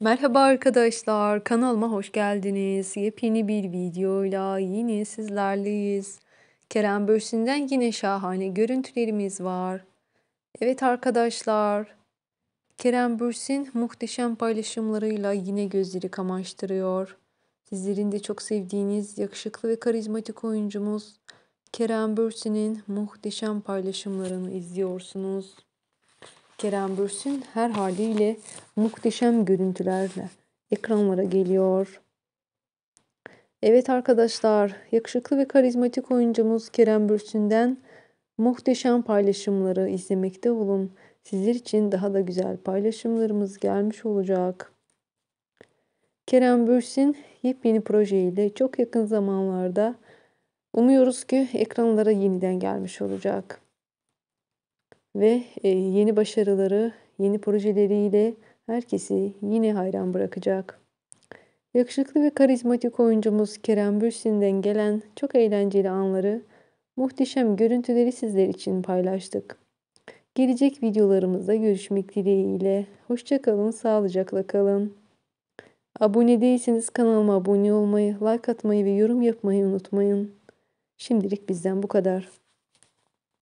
Merhaba arkadaşlar, kanalıma hoş geldiniz. Yepyeni bir videoyla yine sizlerleyiz. Kerem Bürsin'den yine şahane görüntülerimiz var. Evet arkadaşlar, Kerem Bürsin muhteşem paylaşımlarıyla yine gözleri kamaştırıyor. Sizlerin de çok sevdiğiniz yakışıklı ve karizmatik oyuncumuz Kerem Bürsin'in muhteşem paylaşımlarını izliyorsunuz. Kerem Bürsin her haliyle muhteşem görüntülerle ekranlara geliyor. Evet arkadaşlar, yakışıklı ve karizmatik oyuncumuz Kerem Bürsin'den muhteşem paylaşımları izlemekte olun. Sizler için daha da güzel paylaşımlarımız gelmiş olacak. Kerem Bürsin yepyeni projeyle çok yakın zamanlarda umuyoruz ki ekranlara yeniden gelmiş olacak ve e, yeni başarıları, yeni projeleriyle herkesi yine hayran bırakacak. Yakışıklı ve karizmatik oyuncumuz Kerem Bürsin'den gelen çok eğlenceli anları, muhteşem görüntüleri sizler için paylaştık. Gelecek videolarımızda görüşmek dileğiyle. Hoşçakalın, sağlıcakla kalın. Abone değilseniz kanalıma abone olmayı, like atmayı ve yorum yapmayı unutmayın. Şimdilik bizden bu kadar.